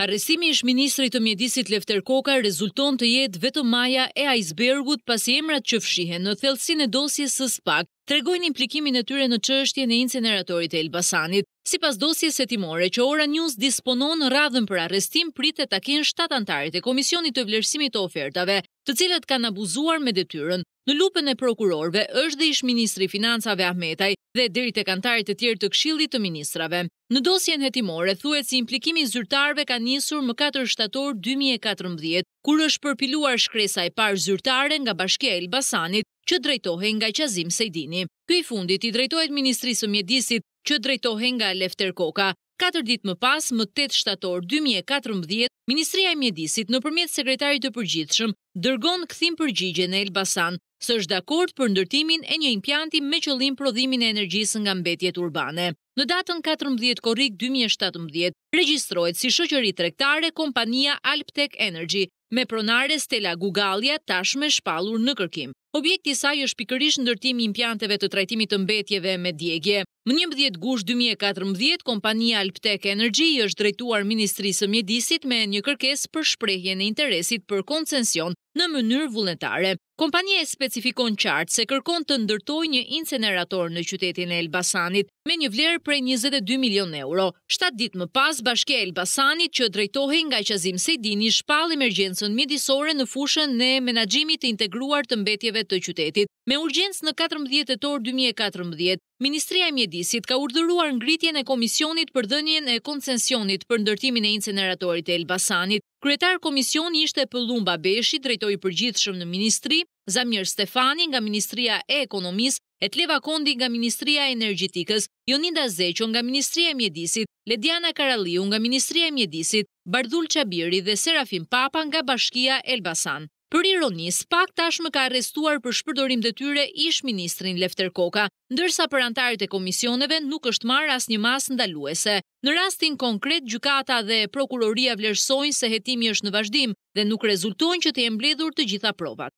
Arresimi i shministrit të mjedisit Lefter Koka rezulton të jetë vetë maja e Icebergut pasi emrat që fshihen në thelsin e dosje së spak tregojnë implikimin e tyre në qështje në inceneratorit e Elbasanit. Si pas dosje se timore që Ora News disponon në radhën për arrestim pritet të kenë shtatantarit e Komisionit të Vlerësimit të Ofertave, të cilët kanë abuzuar me detyrën. Në lupën e prokurorve është dhe ishë Ministri Financave Ahmetaj dhe dirit e kantarit e tjerë të kshilit të ministrave. Në dosjen hetimore, thuet si implikimi zyrtarve ka njësur më 4 shtator 2014, kur është përpiluar shkresa e par zyrtare nga bashkja Elbasanit që drejtohe nga qazim Sejdini. Këj fundit i drejtohet Ministrisë Mjedisit që drejtohe nga Lefter Koka, Katër ditë më pas, më 8 shtator 2014, Ministria e Mjedisit në përmjet sekretarit të përgjithshëm dërgon këthim përgjigje në Elbasan, së është dakord për ndërtimin e një impianti me qëllim prodhimin e energjisë nga mbetjet urbane. Në datën 14 korik 2017, registrojt si shëqëri trektare kompania Alptek Energy, me pronare Stella Gugalia tashme shpalur në kërkim. Objekti saj është pikërish ndërtimi impianteve të trajtimit të mbetjeve me djegje. Më 11 gusht 2014, kompania Alptek Energy është drejtuar Ministrisë Mjedisit me një kërkes për shprejhje në interesit për koncension në mënyrë vullnetare. Kompania e specifikon qartë se kërkon të ndërtoj një incenerator në qytetin e Elbasanit me një vlerë prej 22 milion euro. 7 ditë më pas, bashkja Elbasanit që drejtohe nga qazim sejdini dini shpal emergjensën midisore në fushën në menagjimit të integruar të mbetjeve të qytetit. Me urgjens në 14. tor 2014, Ministria e Mjedisit ka urdhëruar ngritjen e komisionit për dënjen e konsensionit për ndërtimin e inceneratorit e Elbasanit, Kryetar Komisioni ishte Pëllumba Beshi, drejtoj përgjithshëm në Ministri, Zamir Stefani nga Ministria e Ekonomis, Etleva Kondi nga Ministria e Energjitikës, Joninda Zeqo nga Ministria e Mjedisit, Lediana Karaliu nga Ministria e Mjedisit, Bardhul Qabiri dhe Serafim Papa nga Bashkia Elbasan. Për ironi, SPAK tashmë ka arrestuar për shpërdorim dhe tyre ish ministrin Lefter Koka, ndërsa për antarit e komisioneve nuk është marrë as një mas ndaluese. Në rastin konkret, gjukata dhe prokuroria vlerësojnë se hetimi është në vazhdim dhe nuk rezultojnë që të jemblidhur të gjitha provat.